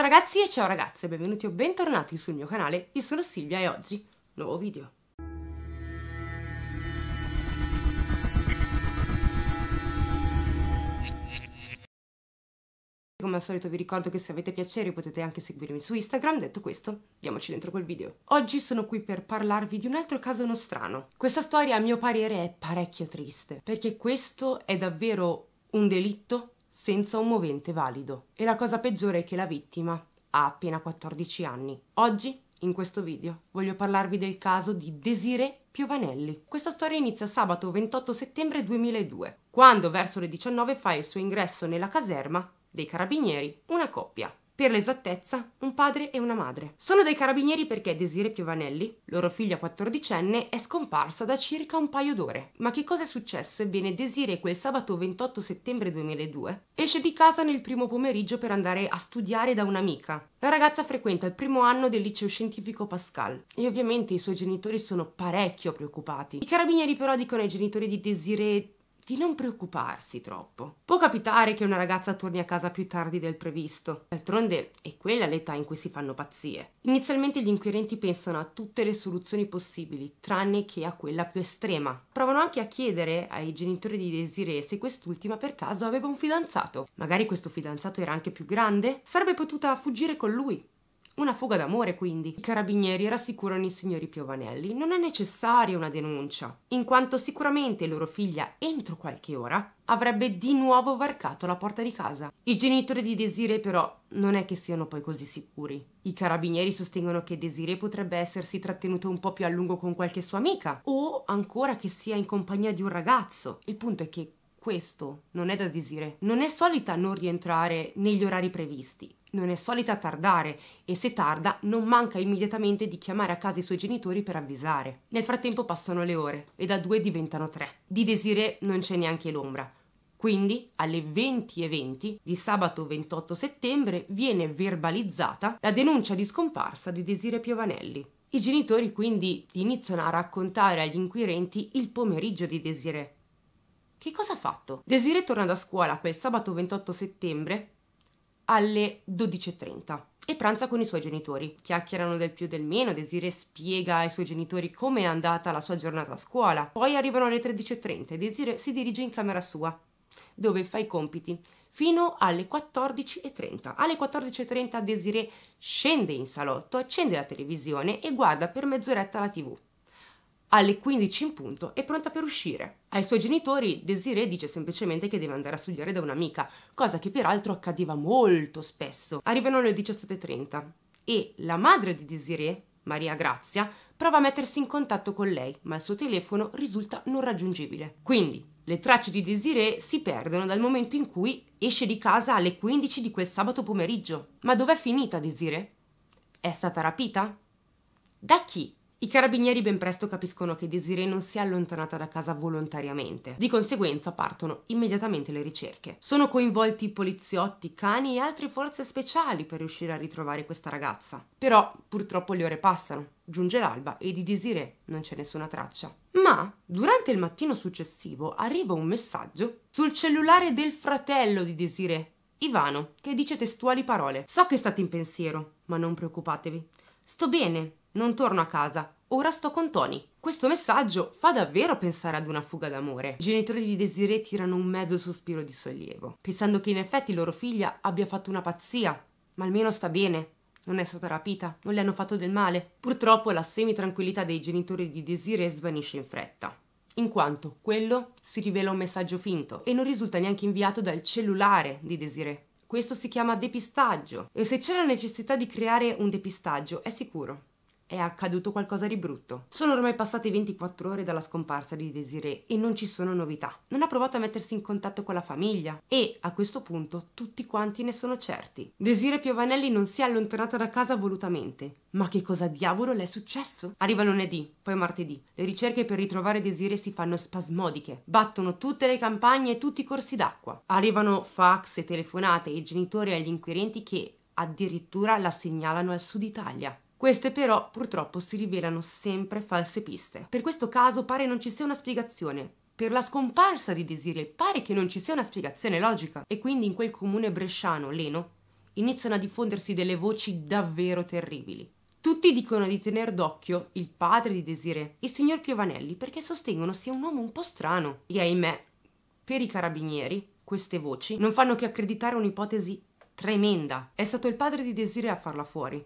Ciao ragazzi e ciao ragazze, benvenuti o bentornati sul mio canale, io sono Silvia e oggi nuovo video. Come al solito vi ricordo che se avete piacere potete anche seguirmi su Instagram, detto questo, diamoci dentro col video. Oggi sono qui per parlarvi di un altro caso uno strano. Questa storia a mio parere è parecchio triste, perché questo è davvero un delitto senza un movente valido. E la cosa peggiore è che la vittima ha appena 14 anni. Oggi, in questo video, voglio parlarvi del caso di Desiree Piovanelli. Questa storia inizia sabato 28 settembre 2002, quando verso le 19 fa il suo ingresso nella caserma dei carabinieri una coppia per l'esattezza un padre e una madre. Sono dei carabinieri perché Desire Piovanelli, loro figlia 14enne, è scomparsa da circa un paio d'ore. Ma che cosa è successo? Ebbene, Desire quel sabato 28 settembre 2002 esce di casa nel primo pomeriggio per andare a studiare da un'amica. La ragazza frequenta il primo anno del liceo scientifico Pascal e ovviamente i suoi genitori sono parecchio preoccupati. I carabinieri però dicono ai genitori di Desire di non preoccuparsi troppo. Può capitare che una ragazza torni a casa più tardi del previsto, d'altronde è quella l'età in cui si fanno pazzie. Inizialmente gli inquirenti pensano a tutte le soluzioni possibili, tranne che a quella più estrema. Provano anche a chiedere ai genitori di Desiree se quest'ultima per caso aveva un fidanzato. Magari questo fidanzato era anche più grande? Sarebbe potuta fuggire con lui. Una fuga d'amore, quindi. I carabinieri rassicurano i signori Piovanelli. Non è necessaria una denuncia, in quanto sicuramente loro figlia, entro qualche ora, avrebbe di nuovo varcato la porta di casa. I genitori di Desire, però, non è che siano poi così sicuri. I carabinieri sostengono che Desire potrebbe essersi trattenuto un po' più a lungo con qualche sua amica, o ancora che sia in compagnia di un ragazzo. Il punto è che questo non è da disire. Non è solita non rientrare negli orari previsti, non è solita tardare e se tarda non manca immediatamente di chiamare a casa i suoi genitori per avvisare. Nel frattempo passano le ore e da due diventano tre. Di Desire non c'è neanche l'ombra. Quindi alle 20.20 20 di sabato 28 settembre viene verbalizzata la denuncia di scomparsa di Desire Piovanelli. I genitori quindi iniziano a raccontare agli inquirenti il pomeriggio di Desire, che cosa ha fatto? Desiree torna da scuola quel sabato 28 settembre alle 12.30 e pranza con i suoi genitori. Chiacchierano del più e del meno, Desiree spiega ai suoi genitori come è andata la sua giornata a scuola. Poi arrivano alle 13.30 e Desiree si dirige in camera sua, dove fa i compiti, fino alle 14.30. Alle 14.30 Desiree scende in salotto, accende la televisione e guarda per mezz'oretta la tv alle 15 in punto è pronta per uscire. Ai suoi genitori Desiree dice semplicemente che deve andare a studiare da un'amica, cosa che peraltro accadeva molto spesso. Arrivano le 17.30 e la madre di Desiree, Maria Grazia, prova a mettersi in contatto con lei, ma il suo telefono risulta non raggiungibile. Quindi le tracce di Desiree si perdono dal momento in cui esce di casa alle 15 di quel sabato pomeriggio. Ma dov'è finita Desiree? È stata rapita? Da chi? I carabinieri ben presto capiscono che Desiree non si è allontanata da casa volontariamente, di conseguenza partono immediatamente le ricerche. Sono coinvolti poliziotti, cani e altre forze speciali per riuscire a ritrovare questa ragazza. Però purtroppo le ore passano, giunge l'alba e di Desiree non c'è nessuna traccia. Ma durante il mattino successivo arriva un messaggio sul cellulare del fratello di Desiree, Ivano, che dice testuali parole. So che state in pensiero, ma non preoccupatevi. Sto bene, non torno a casa, Ora sto con Tony. Questo messaggio fa davvero pensare ad una fuga d'amore. I genitori di Desiree tirano un mezzo sospiro di sollievo, pensando che in effetti loro figlia abbia fatto una pazzia, ma almeno sta bene. Non è stata rapita, non le hanno fatto del male. Purtroppo la semi-tranquillità dei genitori di Desiree svanisce in fretta, in quanto quello si rivela un messaggio finto e non risulta neanche inviato dal cellulare di Desiree. Questo si chiama depistaggio e se c'è la necessità di creare un depistaggio è sicuro è accaduto qualcosa di brutto. Sono ormai passate 24 ore dalla scomparsa di Desiree e non ci sono novità. Non ha provato a mettersi in contatto con la famiglia e a questo punto tutti quanti ne sono certi. Desiree Piovanelli non si è allontanata da casa volutamente. Ma che cosa diavolo le è successo? Arriva lunedì, poi martedì. Le ricerche per ritrovare Desiree si fanno spasmodiche. Battono tutte le campagne e tutti i corsi d'acqua. Arrivano fax e telefonate ai genitori e agli inquirenti che addirittura la segnalano al sud Italia. Queste però purtroppo si rivelano sempre false piste. Per questo caso pare non ci sia una spiegazione. Per la scomparsa di Desiree pare che non ci sia una spiegazione logica e quindi in quel comune bresciano, Leno, iniziano a diffondersi delle voci davvero terribili. Tutti dicono di tenere d'occhio il padre di Desiree, il signor Piovanelli, perché sostengono sia un uomo un po' strano. E ahimè, per i carabinieri, queste voci non fanno che accreditare un'ipotesi tremenda. È stato il padre di Desiree a farla fuori.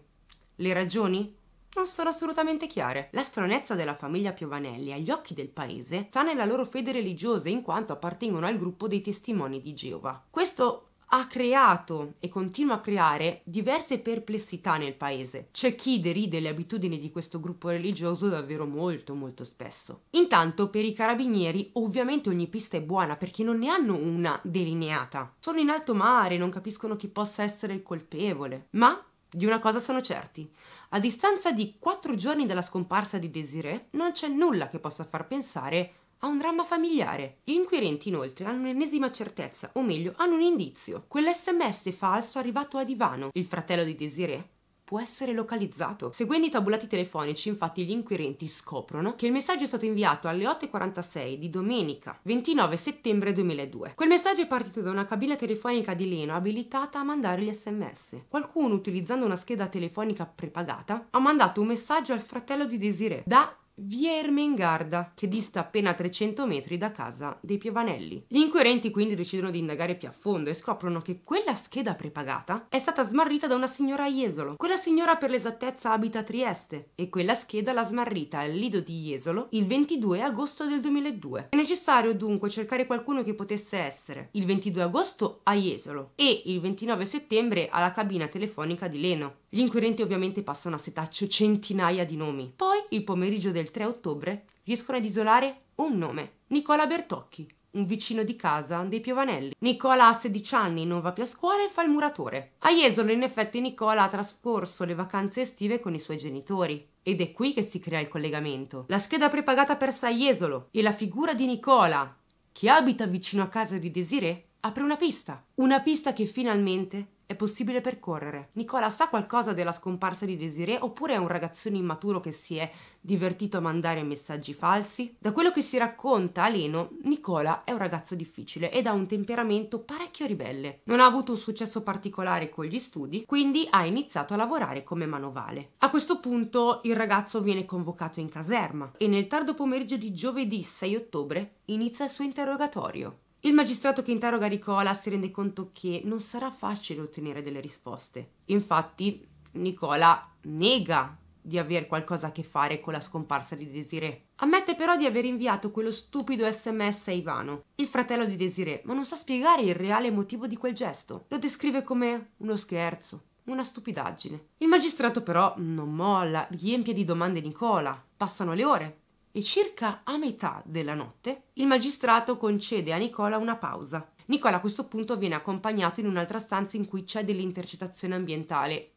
Le ragioni? non sono assolutamente chiare. La stranezza della famiglia Piovanelli agli occhi del paese sta nella loro fede religiosa in quanto appartengono al gruppo dei testimoni di Geova. Questo ha creato e continua a creare diverse perplessità nel paese. C'è chi deride le abitudini di questo gruppo religioso davvero molto molto spesso. Intanto per i carabinieri ovviamente ogni pista è buona perché non ne hanno una delineata. Sono in alto mare, non capiscono chi possa essere il colpevole, ma di una cosa sono certi. A distanza di quattro giorni dalla scomparsa di Desiree, non c'è nulla che possa far pensare a un dramma familiare. Gli inquirenti inoltre hanno un'ennesima certezza, o meglio, hanno un indizio. Quell'SMS falso arrivato a Divano, il fratello di Desiree, può essere localizzato. Seguendo i tabulati telefonici, infatti, gli inquirenti scoprono che il messaggio è stato inviato alle 8.46 di domenica 29 settembre 2002. Quel messaggio è partito da una cabina telefonica di Leno abilitata a mandare gli sms. Qualcuno, utilizzando una scheda telefonica prepagata, ha mandato un messaggio al fratello di Desiree da via Ermengarda, che dista appena 300 metri da casa dei Piovanelli. Gli inquirenti quindi decidono di indagare più a fondo e scoprono che quella scheda prepagata è stata smarrita da una signora a Jesolo. Quella signora per l'esattezza abita a Trieste e quella scheda l'ha smarrita al lido di Jesolo il 22 agosto del 2002. È necessario dunque cercare qualcuno che potesse essere il 22 agosto a Jesolo e il 29 settembre alla cabina telefonica di Leno. Gli inquirenti ovviamente passano a setaccio centinaia di nomi. Poi il pomeriggio del del 3 ottobre riescono ad isolare un nome, Nicola Bertocchi, un vicino di casa dei Piovanelli. Nicola ha 16 anni, non va più a scuola e fa il muratore. A Jesolo in effetti Nicola ha trascorso le vacanze estive con i suoi genitori. Ed è qui che si crea il collegamento. La scheda prepagata per Saiesolo e la figura di Nicola, che abita vicino a casa di Desiree, apre una pista. Una pista che finalmente è possibile percorrere. Nicola sa qualcosa della scomparsa di Desiree oppure è un ragazzino immaturo che si è divertito a mandare messaggi falsi? Da quello che si racconta a Leno, Nicola è un ragazzo difficile ed ha un temperamento parecchio ribelle. Non ha avuto un successo particolare con gli studi, quindi ha iniziato a lavorare come manovale. A questo punto il ragazzo viene convocato in caserma e nel tardo pomeriggio di giovedì 6 ottobre inizia il suo interrogatorio. Il magistrato che interroga Nicola si rende conto che non sarà facile ottenere delle risposte. Infatti, Nicola nega di aver qualcosa a che fare con la scomparsa di Desiree. Ammette però di aver inviato quello stupido sms a Ivano, il fratello di Desiree, ma non sa spiegare il reale motivo di quel gesto. Lo descrive come uno scherzo, una stupidaggine. Il magistrato però non molla, riempie di domande Nicola. Passano le ore, e circa a metà della notte il magistrato concede a Nicola una pausa. Nicola a questo punto viene accompagnato in un'altra stanza in cui c'è dell'intercettazione ambientale.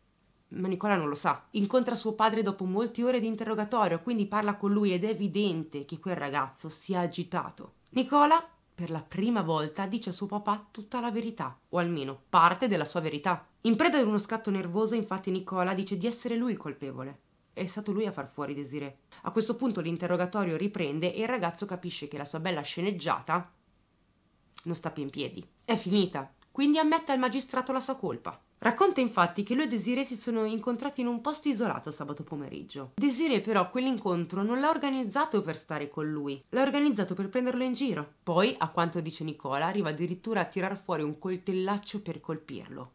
Ma Nicola non lo sa. Incontra suo padre dopo molte ore di interrogatorio, quindi parla con lui ed è evidente che quel ragazzo si è agitato. Nicola, per la prima volta, dice a suo papà tutta la verità, o almeno parte della sua verità. In preda ad uno scatto nervoso, infatti, Nicola dice di essere lui il colpevole. È stato lui a far fuori Desiree. A questo punto l'interrogatorio riprende e il ragazzo capisce che la sua bella sceneggiata non sta più in piedi. È finita. Quindi ammette al magistrato la sua colpa. Racconta infatti che lui e Desiree si sono incontrati in un posto isolato sabato pomeriggio. Desiree però quell'incontro non l'ha organizzato per stare con lui, l'ha organizzato per prenderlo in giro. Poi, a quanto dice Nicola, arriva addirittura a tirar fuori un coltellaccio per colpirlo.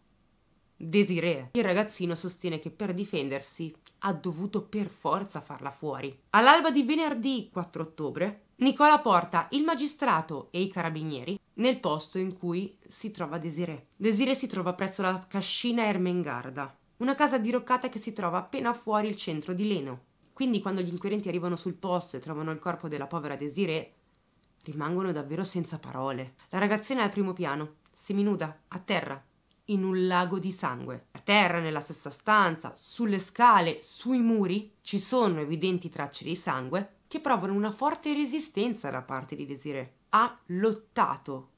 Desiree. Il ragazzino sostiene che per difendersi ha dovuto per forza farla fuori. All'alba di venerdì 4 ottobre, Nicola porta il magistrato e i carabinieri nel posto in cui si trova Desiree. Desiree si trova presso la cascina Ermengarda, una casa diroccata che si trova appena fuori il centro di Leno. Quindi quando gli inquirenti arrivano sul posto e trovano il corpo della povera Desiree, rimangono davvero senza parole. La ragazzina è al primo piano, seminuda, a terra, in un lago di sangue. A terra, nella stessa stanza, sulle scale, sui muri, ci sono evidenti tracce di sangue che provano una forte resistenza da parte di Desiree. Ha lottato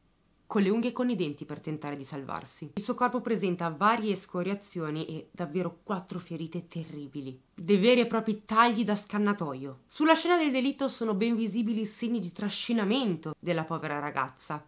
con le unghie e con i denti per tentare di salvarsi. Il suo corpo presenta varie scoriazioni e davvero quattro ferite terribili, dei veri e propri tagli da scannatoio. Sulla scena del delitto sono ben visibili segni di trascinamento della povera ragazza,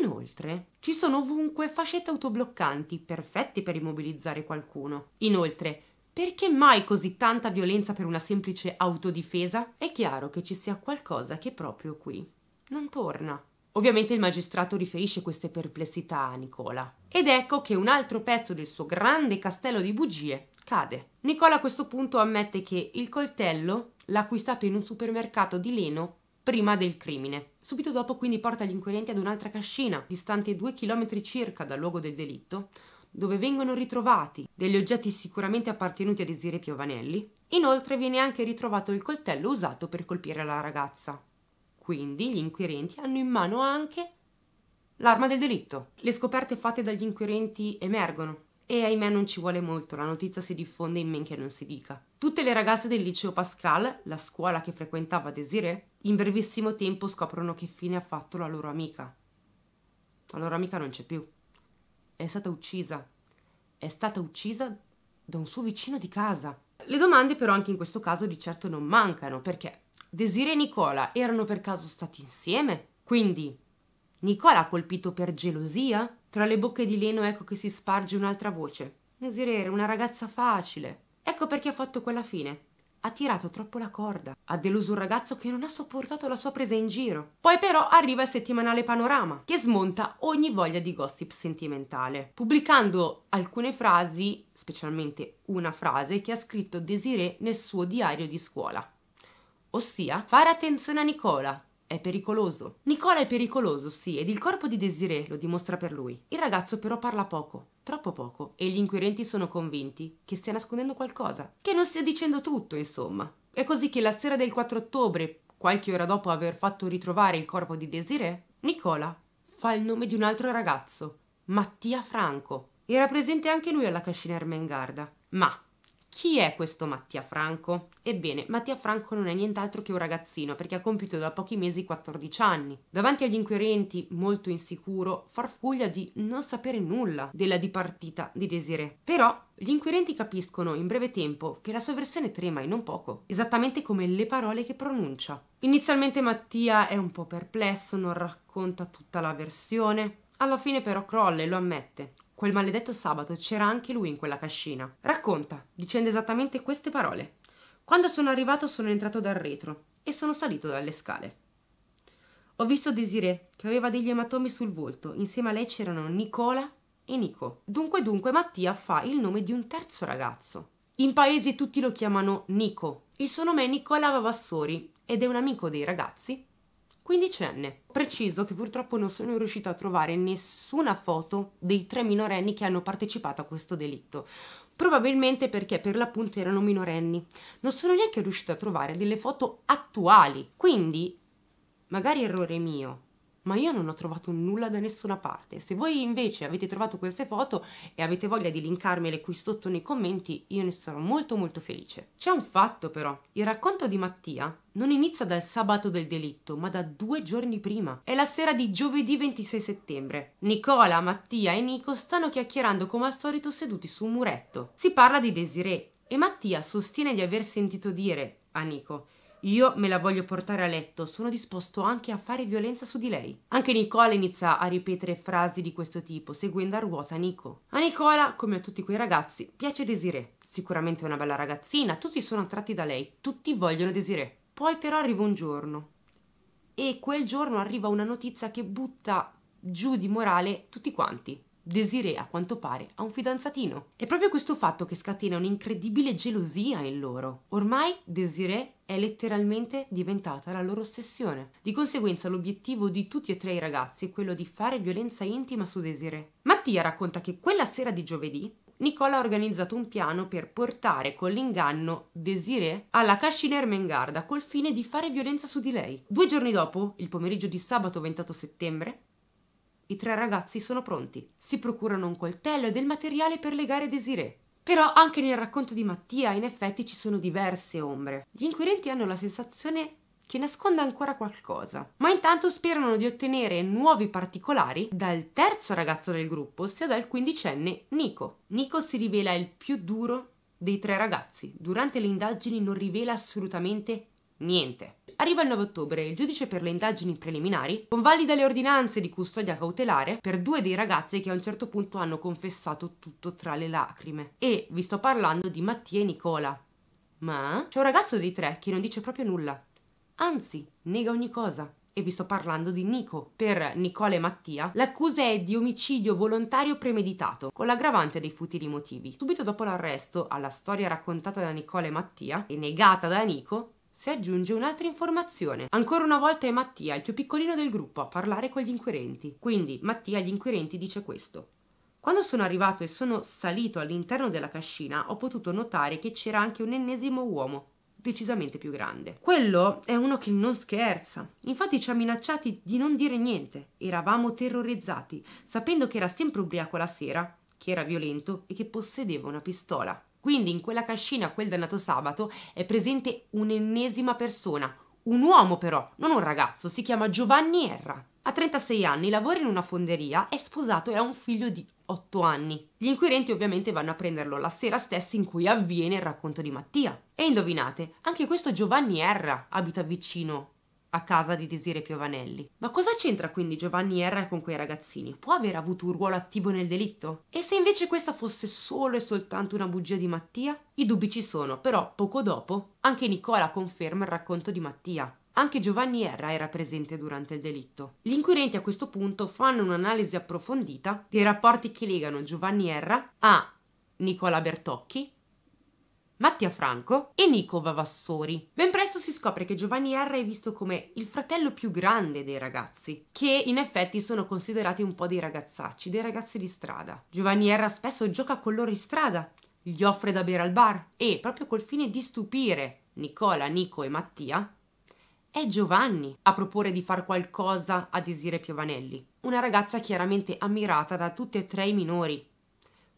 Inoltre, ci sono ovunque fascette autobloccanti, perfette per immobilizzare qualcuno. Inoltre, perché mai così tanta violenza per una semplice autodifesa? È chiaro che ci sia qualcosa che proprio qui non torna. Ovviamente il magistrato riferisce queste perplessità a Nicola. Ed ecco che un altro pezzo del suo grande castello di bugie cade. Nicola a questo punto ammette che il coltello l'ha acquistato in un supermercato di Leno prima del crimine. Subito dopo quindi porta gli inquirenti ad un'altra cascina, distante due chilometri circa dal luogo del delitto, dove vengono ritrovati degli oggetti sicuramente appartenuti a Desiree Piovanelli. Inoltre viene anche ritrovato il coltello usato per colpire la ragazza. Quindi gli inquirenti hanno in mano anche l'arma del delitto. Le scoperte fatte dagli inquirenti emergono e ahimè non ci vuole molto, la notizia si diffonde in men che non si dica. Tutte le ragazze del liceo Pascal, la scuola che frequentava Desiree, in brevissimo tempo scoprono che fine ha fatto la loro amica. La loro amica non c'è più. È stata uccisa. È stata uccisa da un suo vicino di casa. Le domande però anche in questo caso di certo non mancano, perché Desiree e Nicola erano per caso stati insieme? Quindi Nicola ha colpito per gelosia? Tra le bocche di Leno ecco che si sparge un'altra voce. Desiree era una ragazza facile. Ecco perché ha fatto quella fine. Ha tirato troppo la corda. Ha deluso un ragazzo che non ha sopportato la sua presa in giro. Poi però arriva il settimanale Panorama, che smonta ogni voglia di gossip sentimentale, pubblicando alcune frasi, specialmente una frase che ha scritto Desiree nel suo diario di scuola. Ossia, fare attenzione a Nicola, è pericoloso. Nicola è pericoloso, sì, ed il corpo di Desiree lo dimostra per lui. Il ragazzo però parla poco, troppo poco, e gli inquirenti sono convinti che stia nascondendo qualcosa, che non stia dicendo tutto, insomma. È così che la sera del 4 ottobre, qualche ora dopo aver fatto ritrovare il corpo di Desiree, Nicola fa il nome di un altro ragazzo, Mattia Franco. Era presente anche lui alla cascina Ermengarda. Ma chi è questo Mattia Franco? Ebbene, Mattia Franco non è nient'altro che un ragazzino perché ha compiuto da pochi mesi 14 anni. Davanti agli inquirenti, molto insicuro, farfuglia di non sapere nulla della dipartita di Desiree. Però gli inquirenti capiscono in breve tempo che la sua versione trema e non poco, esattamente come le parole che pronuncia. Inizialmente Mattia è un po' perplesso, non racconta tutta la versione, alla fine però crolla e lo ammette quel maledetto sabato c'era anche lui in quella cascina. Racconta, dicendo esattamente queste parole. Quando sono arrivato sono entrato dal retro e sono salito dalle scale. Ho visto Desiree, che aveva degli ematomi sul volto, insieme a lei c'erano Nicola e Nico. Dunque dunque Mattia fa il nome di un terzo ragazzo. In paese tutti lo chiamano Nico. Il suo nome è Nicola Vavassori ed è un amico dei ragazzi 15enne. Preciso che purtroppo non sono riuscita a trovare nessuna foto dei tre minorenni che hanno partecipato a questo delitto. Probabilmente perché per l'appunto erano minorenni. Non sono neanche riuscita a trovare delle foto attuali. Quindi, magari errore mio, ma io non ho trovato nulla da nessuna parte. Se voi invece avete trovato queste foto e avete voglia di linkarmele qui sotto nei commenti, io ne sarò molto molto felice. C'è un fatto però, il racconto di Mattia non inizia dal sabato del delitto, ma da due giorni prima. È la sera di giovedì 26 settembre. Nicola, Mattia e Nico stanno chiacchierando come al solito seduti su un muretto. Si parla di Desiree e Mattia sostiene di aver sentito dire a Nico io me la voglio portare a letto, sono disposto anche a fare violenza su di lei. Anche Nicola inizia a ripetere frasi di questo tipo, seguendo a ruota Nico. A Nicola, come a tutti quei ragazzi, piace Desiree. Sicuramente è una bella ragazzina, tutti sono attratti da lei, tutti vogliono Desiree. Poi però arriva un giorno e quel giorno arriva una notizia che butta giù di morale tutti quanti. Desiree, a quanto pare, ha un fidanzatino. È proprio questo fatto che scatena un'incredibile gelosia in loro. Ormai Desiree è letteralmente diventata la loro ossessione. Di conseguenza l'obiettivo di tutti e tre i ragazzi è quello di fare violenza intima su Desiree. Mattia racconta che quella sera di giovedì Nicola ha organizzato un piano per portare con l'inganno Desiree alla cascina Ermengarda col fine di fare violenza su di lei. Due giorni dopo, il pomeriggio di sabato 28 settembre, i tre ragazzi sono pronti. Si procurano un coltello e del materiale per legare Desiree. Però anche nel racconto di Mattia in effetti ci sono diverse ombre. Gli inquirenti hanno la sensazione che nasconda ancora qualcosa, ma intanto sperano di ottenere nuovi particolari dal terzo ragazzo del gruppo, ossia dal quindicenne Nico. Nico si rivela il più duro dei tre ragazzi. Durante le indagini non rivela assolutamente Niente. Arriva il 9 ottobre e il giudice per le indagini preliminari convalida le ordinanze di custodia cautelare per due dei ragazzi che a un certo punto hanno confessato tutto tra le lacrime. E vi sto parlando di Mattia e Nicola. Ma c'è un ragazzo dei tre che non dice proprio nulla. Anzi, nega ogni cosa e vi sto parlando di Nico. Per Nicola e Mattia l'accusa è di omicidio volontario premeditato, con l'aggravante dei futili motivi. Subito dopo l'arresto, alla storia raccontata da Nicola e Mattia e negata da Nico, si aggiunge un'altra informazione. Ancora una volta è Mattia, il più piccolino del gruppo, a parlare con gli inquirenti. Quindi Mattia agli inquirenti dice questo. Quando sono arrivato e sono salito all'interno della cascina, ho potuto notare che c'era anche un ennesimo uomo, decisamente più grande. Quello è uno che non scherza. Infatti ci ha minacciati di non dire niente. Eravamo terrorizzati, sapendo che era sempre ubriaco la sera, che era violento e che possedeva una pistola. Quindi in quella cascina, quel dannato sabato, è presente un'ennesima persona, un uomo però, non un ragazzo, si chiama Giovanni Erra. Ha 36 anni lavora in una fonderia, è sposato e ha un figlio di 8 anni. Gli inquirenti ovviamente vanno a prenderlo la sera stessa in cui avviene il racconto di Mattia. E indovinate, anche questo Giovanni Erra abita vicino a casa di Desire Piovanelli. Ma cosa c'entra quindi Giovanni R con quei ragazzini? Può aver avuto un ruolo attivo nel delitto? E se invece questa fosse solo e soltanto una bugia di Mattia? I dubbi ci sono, però poco dopo anche Nicola conferma il racconto di Mattia. Anche Giovanni R era presente durante il delitto. Gli inquirenti a questo punto fanno un'analisi approfondita dei rapporti che legano Giovanni R a Nicola Bertocchi Mattia Franco e Nico Vavassori. Ben presto si scopre che Giovanni R è visto come il fratello più grande dei ragazzi, che in effetti sono considerati un po' dei ragazzacci, dei ragazzi di strada. Giovanni R spesso gioca con loro in strada, gli offre da bere al bar e, proprio col fine di stupire Nicola, Nico e Mattia, è Giovanni a proporre di far qualcosa a Desire Piovanelli, una ragazza chiaramente ammirata da tutti e tre i minori.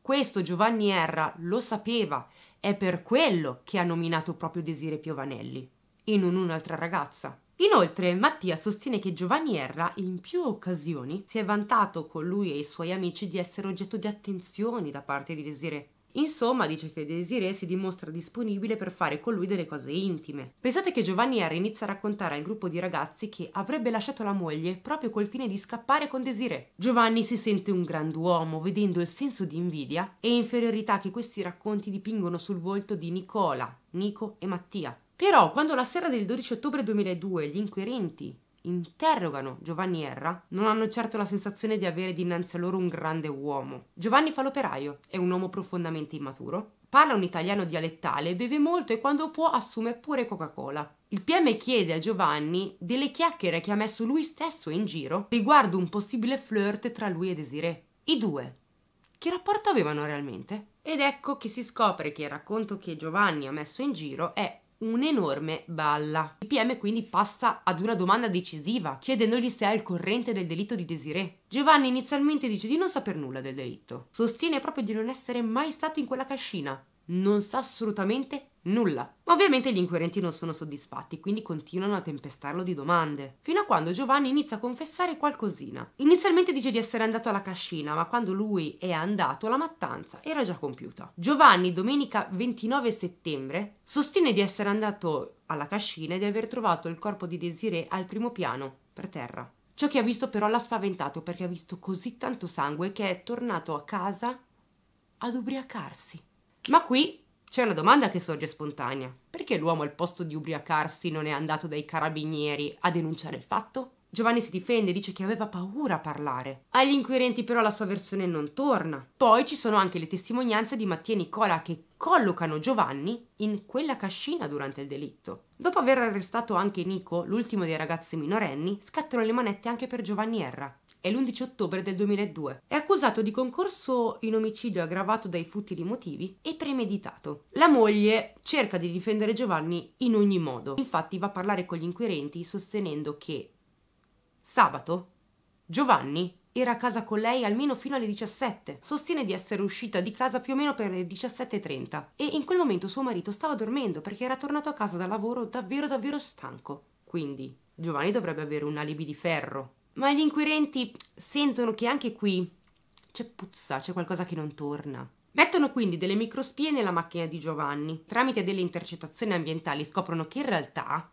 Questo Giovanni R lo sapeva è per quello che ha nominato proprio Desire Piovanelli e non un'altra ragazza. Inoltre, Mattia sostiene che Giovanni Erra in più occasioni si è vantato con lui e i suoi amici di essere oggetto di attenzioni da parte di Desire Insomma, dice che Desiree si dimostra disponibile per fare con lui delle cose intime. Pensate che Giovanni Harry inizia a raccontare al gruppo di ragazzi che avrebbe lasciato la moglie proprio col fine di scappare con Desiree. Giovanni si sente un grand'uomo vedendo il senso di invidia e inferiorità che questi racconti dipingono sul volto di Nicola, Nico e Mattia. Però, quando la sera del 12 ottobre 2002 gli inquirenti interrogano Giovanni Erra, non hanno certo la sensazione di avere dinanzi a loro un grande uomo. Giovanni fa l'operaio, è un uomo profondamente immaturo, parla un italiano dialettale, beve molto e quando può assume pure Coca-Cola. Il PM chiede a Giovanni delle chiacchiere che ha messo lui stesso in giro riguardo un possibile flirt tra lui e Desiree. I due che rapporto avevano realmente? Ed ecco che si scopre che il racconto che Giovanni ha messo in giro è un'enorme balla. Il PM quindi passa ad una domanda decisiva, chiedendogli se è al corrente del delitto di Desiree. Giovanni inizialmente dice di non saper nulla del delitto. Sostiene proprio di non essere mai stato in quella cascina. Non sa assolutamente Nulla. Ovviamente gli inquirenti non sono soddisfatti, quindi continuano a tempestarlo di domande, fino a quando Giovanni inizia a confessare qualcosina. Inizialmente dice di essere andato alla cascina, ma quando lui è andato la mattanza era già compiuta. Giovanni, domenica 29 settembre, sostiene di essere andato alla cascina e di aver trovato il corpo di Desiree al primo piano, per terra. Ciò che ha visto però l'ha spaventato perché ha visto così tanto sangue che è tornato a casa ad ubriacarsi. Ma qui c'è una domanda che sorge spontanea. Perché l'uomo al posto di ubriacarsi non è andato dai carabinieri a denunciare il fatto? Giovanni si difende, dice che aveva paura a parlare. Agli inquirenti però la sua versione non torna. Poi ci sono anche le testimonianze di Mattia e Nicola che collocano Giovanni in quella cascina durante il delitto. Dopo aver arrestato anche Nico, l'ultimo dei ragazzi minorenni, scattano le manette anche per Giovanni Erra, e l'11 ottobre del 2002. È accusato di concorso in omicidio aggravato dai futili motivi e premeditato. La moglie cerca di difendere Giovanni in ogni modo. Infatti va a parlare con gli inquirenti sostenendo che sabato Giovanni era a casa con lei almeno fino alle 17. Sostiene di essere uscita di casa più o meno per le 17.30 e in quel momento suo marito stava dormendo perché era tornato a casa da lavoro davvero davvero stanco. Quindi Giovanni dovrebbe avere un alibi di ferro ma gli inquirenti sentono che anche qui c'è puzza, c'è qualcosa che non torna. Mettono quindi delle microspie nella macchina di Giovanni. Tramite delle intercettazioni ambientali scoprono che in realtà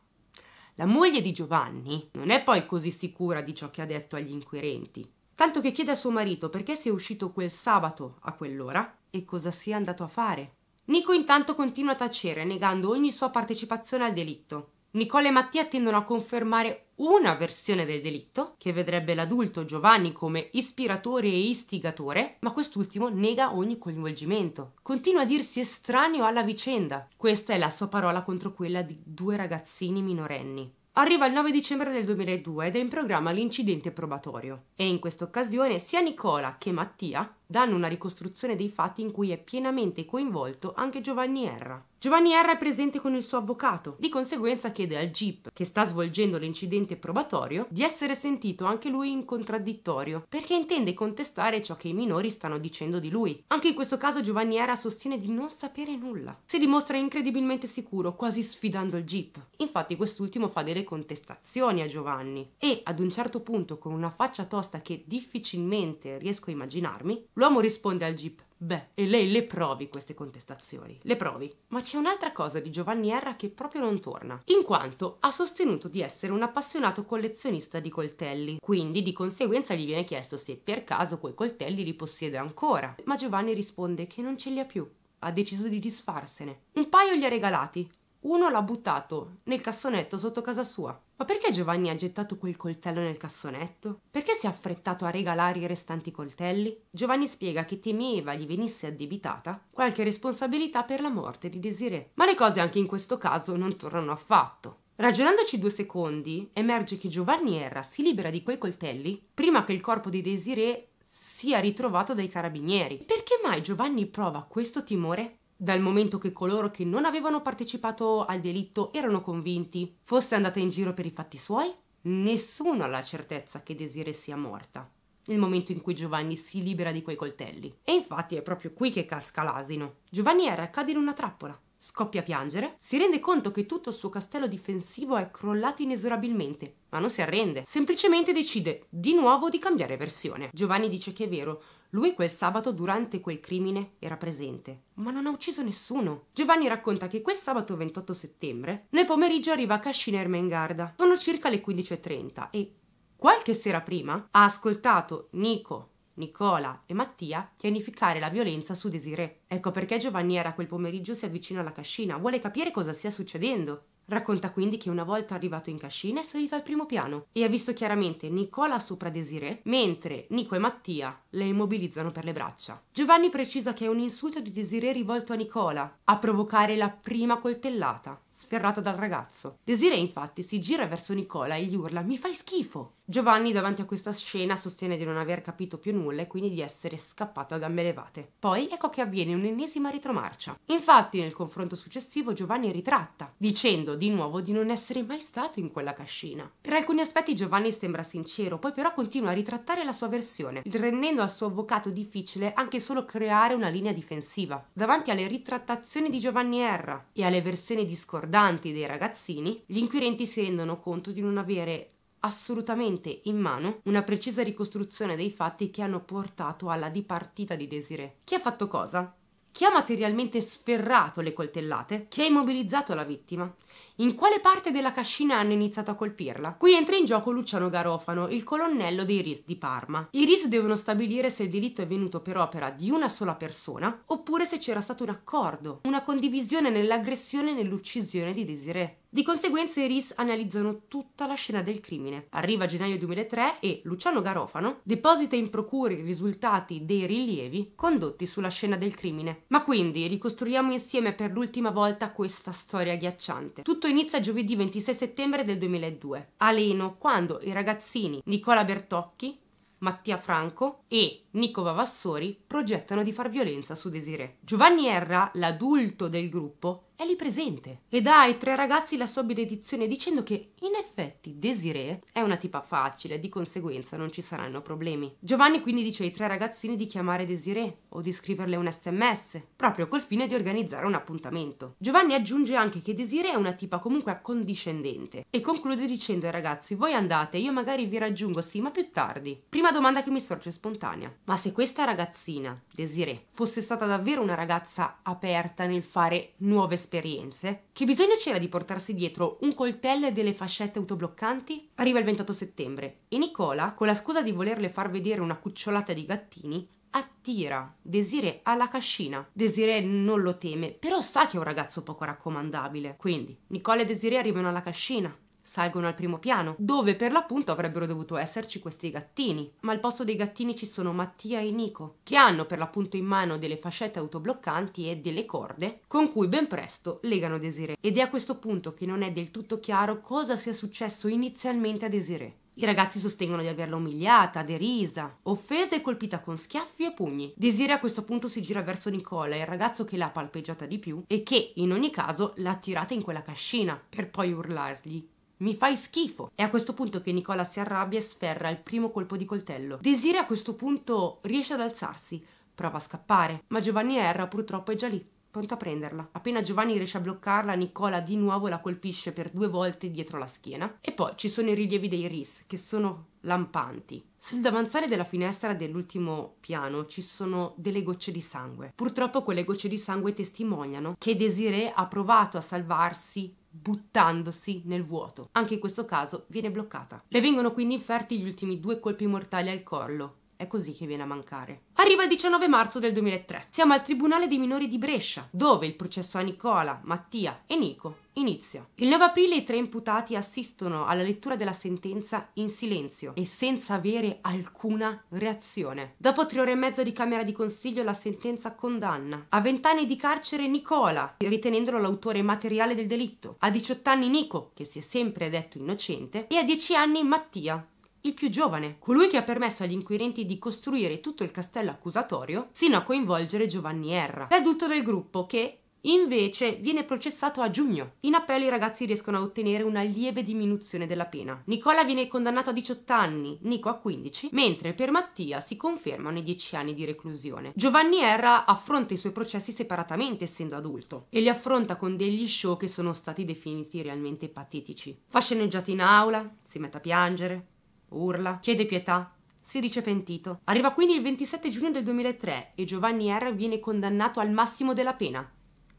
la moglie di Giovanni non è poi così sicura di ciò che ha detto agli inquirenti. Tanto che chiede a suo marito perché sia uscito quel sabato a quell'ora e cosa sia andato a fare. Nico intanto continua a tacere, negando ogni sua partecipazione al delitto. Nicole e Mattia tendono a confermare una versione del delitto, che vedrebbe l'adulto Giovanni come ispiratore e istigatore, ma quest'ultimo nega ogni coinvolgimento. Continua a dirsi estraneo alla vicenda. Questa è la sua parola contro quella di due ragazzini minorenni. Arriva il 9 dicembre del 2002 ed è in programma l'incidente probatorio e in questa occasione sia Nicola che Mattia danno una ricostruzione dei fatti in cui è pienamente coinvolto anche Giovanni Erra. Giovanni Erra è presente con il suo avvocato, di conseguenza chiede al GIP, che sta svolgendo l'incidente probatorio, di essere sentito anche lui in contraddittorio, perché intende contestare ciò che i minori stanno dicendo di lui. Anche in questo caso Giovanni Erra sostiene di non sapere nulla. Si dimostra incredibilmente sicuro, quasi sfidando il GIP. Infatti quest'ultimo fa delle contestazioni a Giovanni e, ad un certo punto, con una faccia tosta che difficilmente riesco a immaginarmi, L'uomo risponde al jeep, beh, e lei le provi queste contestazioni, le provi. Ma c'è un'altra cosa di Giovanni Erra che proprio non torna, in quanto ha sostenuto di essere un appassionato collezionista di coltelli, quindi di conseguenza gli viene chiesto se per caso quei coltelli li possiede ancora. Ma Giovanni risponde che non ce li ha più, ha deciso di disfarsene. Un paio li ha regalati, uno l'ha buttato nel cassonetto sotto casa sua. Ma perché Giovanni ha gettato quel coltello nel cassonetto? Perché si è affrettato a regalare i restanti coltelli? Giovanni spiega che temeva gli venisse addebitata qualche responsabilità per la morte di Desiree. Ma le cose anche in questo caso non tornano affatto. Ragionandoci due secondi, emerge che Giovanni Erra si libera di quei coltelli prima che il corpo di Desiree sia ritrovato dai carabinieri. Perché mai Giovanni prova questo timore dal momento che coloro che non avevano partecipato al delitto erano convinti fosse andata in giro per i fatti suoi, nessuno ha la certezza che Desire sia morta nel momento in cui Giovanni si libera di quei coltelli. E infatti è proprio qui che casca l'asino. Giovanni era cade in una trappola, scoppia a piangere, si rende conto che tutto il suo castello difensivo è crollato inesorabilmente, ma non si arrende, semplicemente decide di nuovo di cambiare versione. Giovanni dice che è vero, lui quel sabato durante quel crimine era presente, ma non ha ucciso nessuno. Giovanni racconta che quel sabato 28 settembre, nel pomeriggio arriva a Cascina Ermengarda. Sono circa le 15.30 e qualche sera prima ha ascoltato Nico, Nicola e Mattia pianificare la violenza su Desiree. Ecco perché Giovanni era quel pomeriggio si avvicina alla cascina, vuole capire cosa stia succedendo. Racconta quindi che una volta arrivato in cascina è salito al primo piano e ha visto chiaramente Nicola sopra Desiree, mentre Nico e Mattia le immobilizzano per le braccia. Giovanni precisa che è un insulto di Desiree rivolto a Nicola a provocare la prima coltellata sferrata dal ragazzo. Desiree infatti si gira verso Nicola e gli urla Mi fai schifo! Giovanni davanti a questa scena sostiene di non aver capito più nulla e quindi di essere scappato a gambe levate. Poi ecco che avviene un'ennesima ritromarcia. Infatti nel confronto successivo Giovanni ritratta, dicendo di nuovo di non essere mai stato in quella cascina. Per alcuni aspetti Giovanni sembra sincero, poi però continua a ritrattare la sua versione, rendendo al suo avvocato difficile anche solo creare una linea difensiva. Davanti alle ritrattazioni di Giovanni Erra e alle versioni discordanti riguardanti dei ragazzini, gli inquirenti si rendono conto di non avere assolutamente in mano una precisa ricostruzione dei fatti che hanno portato alla dipartita di Desiree. Chi ha fatto cosa? Chi ha materialmente sferrato le coltellate? Chi ha immobilizzato la vittima? In quale parte della cascina hanno iniziato a colpirla? Qui entra in gioco Luciano Garofano, il colonnello dei RIS di Parma. I RIS devono stabilire se il delitto è venuto per opera di una sola persona oppure se c'era stato un accordo, una condivisione nell'aggressione e nell'uccisione di Desiree. Di conseguenza i RIS analizzano tutta la scena del crimine. Arriva gennaio 2003 e Luciano Garofano deposita in procura i risultati dei rilievi condotti sulla scena del crimine. Ma quindi ricostruiamo insieme per l'ultima volta questa storia ghiacciante. Tutto inizia giovedì 26 settembre del 2002 a Leno quando i ragazzini Nicola Bertocchi, Mattia Franco e Nico Vavassori progettano di far violenza su Desiree. Giovanni Erra, l'adulto del gruppo, è lì presente e dà ai tre ragazzi la sua benedizione dicendo che in effetti Desiree è una tipa facile, di conseguenza non ci saranno problemi. Giovanni quindi dice ai tre ragazzini di chiamare Desiree o di scriverle un sms, proprio col fine di organizzare un appuntamento. Giovanni aggiunge anche che Desiree è una tipa comunque accondiscendente e conclude dicendo ai ragazzi voi andate, io magari vi raggiungo sì, ma più tardi. Prima domanda che mi sorge spontanea. Ma se questa ragazzina, Desiree, fosse stata davvero una ragazza aperta nel fare nuove esperienze, esperienze, che bisogno c'era di portarsi dietro un coltello e delle fascette autobloccanti? Arriva il 28 settembre e Nicola, con la scusa di volerle far vedere una cucciolata di gattini, attira Desiree alla cascina. Desiree non lo teme, però sa che è un ragazzo poco raccomandabile. Quindi Nicola e Desiree arrivano alla cascina salgono al primo piano, dove per l'appunto avrebbero dovuto esserci questi gattini, ma al posto dei gattini ci sono Mattia e Nico, che hanno per l'appunto in mano delle fascette autobloccanti e delle corde con cui ben presto legano Desiree. Ed è a questo punto che non è del tutto chiaro cosa sia successo inizialmente a Desiree. I ragazzi sostengono di averla umiliata, derisa, offesa e colpita con schiaffi e pugni. Desiree a questo punto si gira verso Nicola, il ragazzo che l'ha palpeggiata di più e che, in ogni caso, l'ha tirata in quella cascina, per poi urlargli mi fai schifo! È a questo punto che Nicola si arrabbia e sferra il primo colpo di coltello. Desire a questo punto riesce ad alzarsi, prova a scappare, ma Giovanni Erra purtroppo è già lì, pronto a prenderla. Appena Giovanni riesce a bloccarla, Nicola di nuovo la colpisce per due volte dietro la schiena. E poi ci sono i rilievi dei RIS, che sono lampanti. Sul davanzale della finestra dell'ultimo piano ci sono delle gocce di sangue. Purtroppo quelle gocce di sangue testimoniano che Desiree ha provato a salvarsi buttandosi nel vuoto. Anche in questo caso viene bloccata. Le vengono quindi inferti gli ultimi due colpi mortali al collo, è così che viene a mancare. Arriva il 19 marzo del 2003. Siamo al Tribunale dei minori di Brescia, dove il processo a Nicola, Mattia e Nico inizia. Il 9 aprile i tre imputati assistono alla lettura della sentenza in silenzio e senza avere alcuna reazione. Dopo tre ore e mezza di Camera di Consiglio la sentenza condanna. A 20 anni di carcere Nicola, ritenendolo l'autore materiale del delitto. A 18 anni Nico, che si è sempre detto innocente, e a 10 anni Mattia, il più giovane, colui che ha permesso agli inquirenti di costruire tutto il castello accusatorio sino a coinvolgere Giovanni Erra, l'adulto del gruppo che Invece viene processato a giugno. In appello i ragazzi riescono a ottenere una lieve diminuzione della pena. Nicola viene condannato a 18 anni, Nico a 15, mentre per Mattia si confermano i 10 anni di reclusione. Giovanni Erra affronta i suoi processi separatamente essendo adulto e li affronta con degli show che sono stati definiti realmente patetici. Fa sceneggiati in aula, si mette a piangere, urla, chiede pietà, si dice pentito. Arriva quindi il 27 giugno del 2003 e Giovanni R. viene condannato al massimo della pena.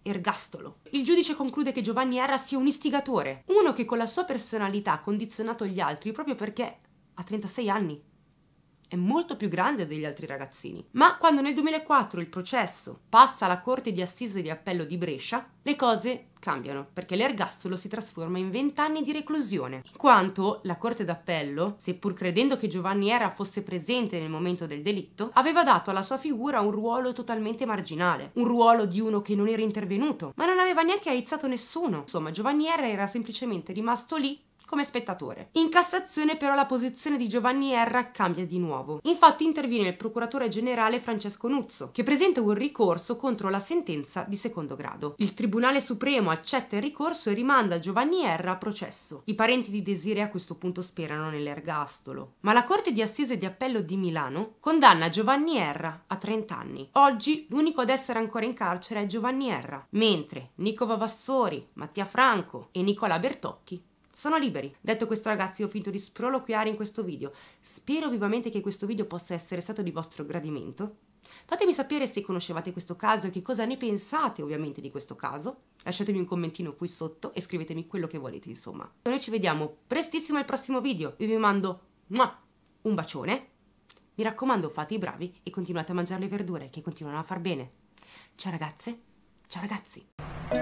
Ergastolo. Il giudice conclude che Giovanni R. sia un istigatore, uno che con la sua personalità ha condizionato gli altri proprio perché ha 36 anni è molto più grande degli altri ragazzini. Ma quando nel 2004 il processo passa alla Corte di Assise di Appello di Brescia, le cose cambiano, perché l'ergastolo si trasforma in 20 anni di reclusione, in quanto la Corte d'Appello, seppur credendo che Giovanni Era fosse presente nel momento del delitto, aveva dato alla sua figura un ruolo totalmente marginale, un ruolo di uno che non era intervenuto, ma non aveva neanche aizzato nessuno. Insomma, Giovanni Era era semplicemente rimasto lì come spettatore. In Cassazione però la posizione di Giovanni Erra cambia di nuovo. Infatti interviene il procuratore generale Francesco Nuzzo, che presenta un ricorso contro la sentenza di secondo grado. Il Tribunale Supremo accetta il ricorso e rimanda Giovanni Erra a processo. I parenti di Desiree a questo punto sperano nell'ergastolo, ma la Corte di Assise di Appello di Milano condanna Giovanni Erra a 30 anni. Oggi l'unico ad essere ancora in carcere è Giovanni Erra, mentre Nico Vavassori, Mattia Franco e Nicola Bertocchi sono liberi. Detto questo ragazzi ho finito di sproloquiare in questo video, spero vivamente che questo video possa essere stato di vostro gradimento. Fatemi sapere se conoscevate questo caso e che cosa ne pensate ovviamente di questo caso. Lasciatemi un commentino qui sotto e scrivetemi quello che volete insomma. Noi ci vediamo prestissimo al prossimo video, io vi mando un bacione. Mi raccomando fate i bravi e continuate a mangiare le verdure che continuano a far bene. Ciao ragazze, ciao ragazzi.